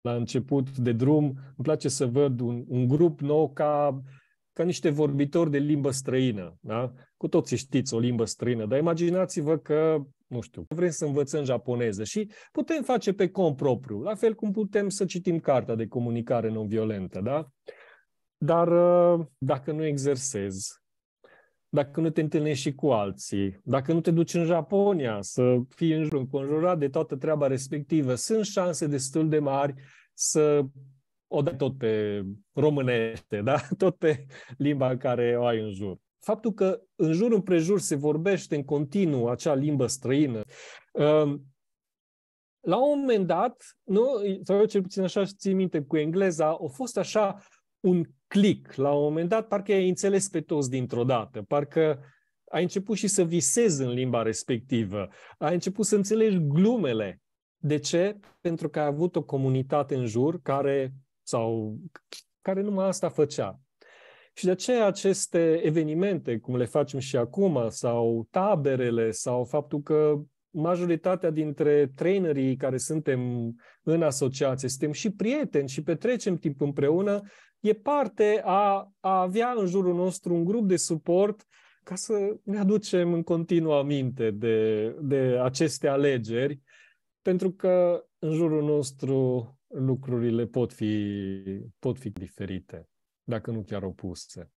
la început de drum, îmi place să văd un, un grup nou ca, ca niște vorbitori de limbă străină. Da? Cu toții știți o limbă străină, dar imaginați-vă că, nu știu, vrem să învățăm japoneză și putem face pe cont propriu, la fel cum putem să citim cartea de comunicare non-violentă. Da? Dar uh, dacă nu exersez dacă nu te întâlnești și cu alții, dacă nu te duci în Japonia să fii înconjurat de toată treaba respectivă, sunt șanse destul de mari să o dai tot pe românește, da? tot pe limba în care o ai în jur. Faptul că în jur împrejur se vorbește în continuu acea limbă străină, um, la un moment dat, nu, sau eu cel puțin așa țin minte cu engleza, a fost așa un click la un moment dat, parcă ai înțeles pe toți dintr-o dată, parcă ai început și să visezi în limba respectivă, ai început să înțelegi glumele. De ce? Pentru că ai avut o comunitate în jur care, sau, care numai asta făcea. Și de aceea aceste evenimente, cum le facem și acum, sau taberele, sau faptul că majoritatea dintre trainerii care suntem în asociație, suntem și prieteni și petrecem timp împreună, e parte a, a avea în jurul nostru un grup de suport ca să ne aducem în continuu aminte de, de aceste alegeri, pentru că în jurul nostru lucrurile pot fi, pot fi diferite, dacă nu chiar opuse.